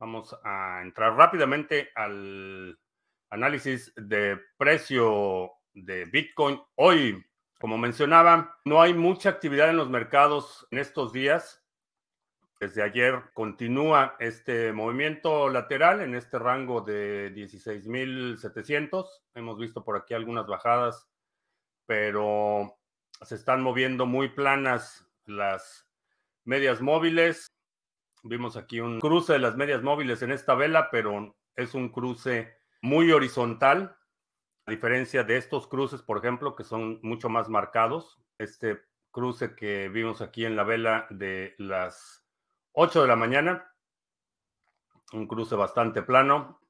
Vamos a entrar rápidamente al análisis de precio de Bitcoin hoy. Como mencionaba, no hay mucha actividad en los mercados en estos días. Desde ayer continúa este movimiento lateral en este rango de 16.700. Hemos visto por aquí algunas bajadas, pero se están moviendo muy planas las medias móviles. Vimos aquí un cruce de las medias móviles en esta vela, pero es un cruce muy horizontal, a diferencia de estos cruces, por ejemplo, que son mucho más marcados. Este cruce que vimos aquí en la vela de las 8 de la mañana, un cruce bastante plano.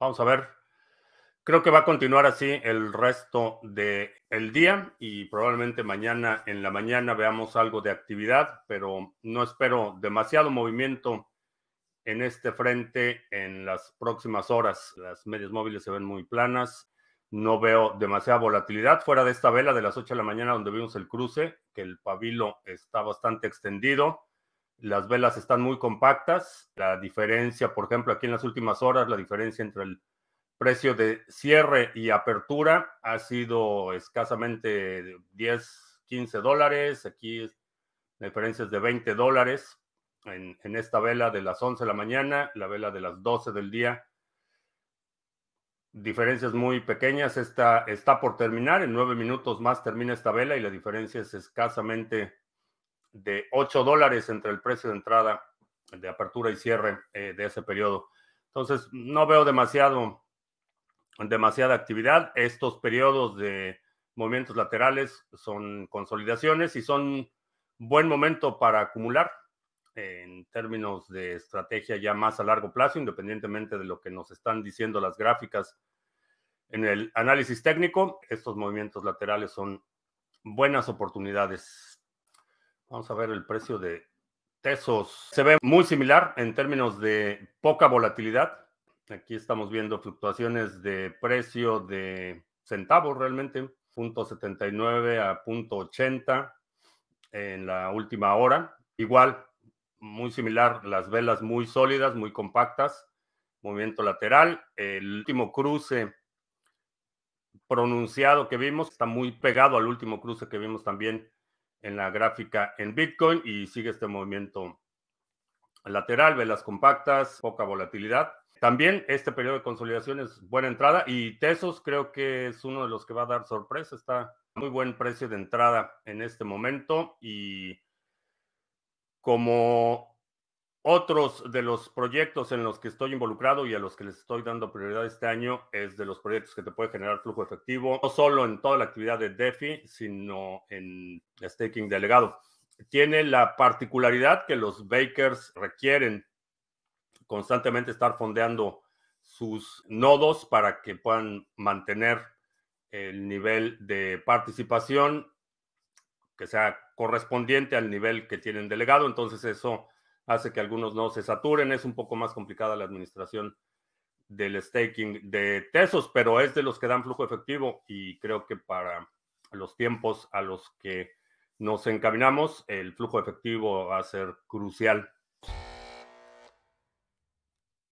Vamos a ver Creo que va a continuar así el resto del el día y probablemente mañana en la mañana veamos algo de actividad, pero no espero demasiado movimiento en este frente en las próximas horas. Las medias móviles se ven muy planas, no veo demasiada volatilidad fuera de esta vela de las 8 de la mañana donde vimos el cruce, que el pabilo está bastante extendido. Las velas están muy compactas. La diferencia, por ejemplo, aquí en las últimas horas, la diferencia entre el precio de cierre y apertura ha sido escasamente 10, 15 dólares. Aquí la diferencia de 20 dólares en, esta vela de las 11 de la mañana, la vela de las 12 del día. Diferencias muy pequeñas. Esta está por terminar. En nueve minutos más termina esta vela y la diferencia es escasamente de 8 dólares entre el precio de entrada, de apertura y cierre eh, de ese periodo. Entonces, no veo demasiado demasiada actividad. Estos periodos de movimientos laterales son consolidaciones y son buen momento para acumular en términos de estrategia ya más a largo plazo, independientemente de lo que nos están diciendo las gráficas en el análisis técnico. Estos movimientos laterales son buenas oportunidades. Vamos a ver el precio de Tesos. Se ve muy similar en términos de poca volatilidad Aquí estamos viendo fluctuaciones de precio de centavos realmente, 0.79 a 0.80 en la última hora. Igual, muy similar, las velas muy sólidas, muy compactas, movimiento lateral. El último cruce pronunciado que vimos está muy pegado al último cruce que vimos también en la gráfica en Bitcoin y sigue este movimiento lateral, velas compactas, poca volatilidad. También este periodo de consolidación es buena entrada y Tesos creo que es uno de los que va a dar sorpresa. Está muy buen precio de entrada en este momento y como otros de los proyectos en los que estoy involucrado y a los que les estoy dando prioridad este año es de los proyectos que te puede generar flujo efectivo, no solo en toda la actividad de DeFi, sino en staking delegado. Tiene la particularidad que los bakers requieren constantemente estar fondeando sus nodos para que puedan mantener el nivel de participación que sea correspondiente al nivel que tienen delegado. Entonces eso hace que algunos nodos se saturen. Es un poco más complicada la administración del staking de Tesos, pero es de los que dan flujo efectivo y creo que para los tiempos a los que nos encaminamos, el flujo efectivo va a ser crucial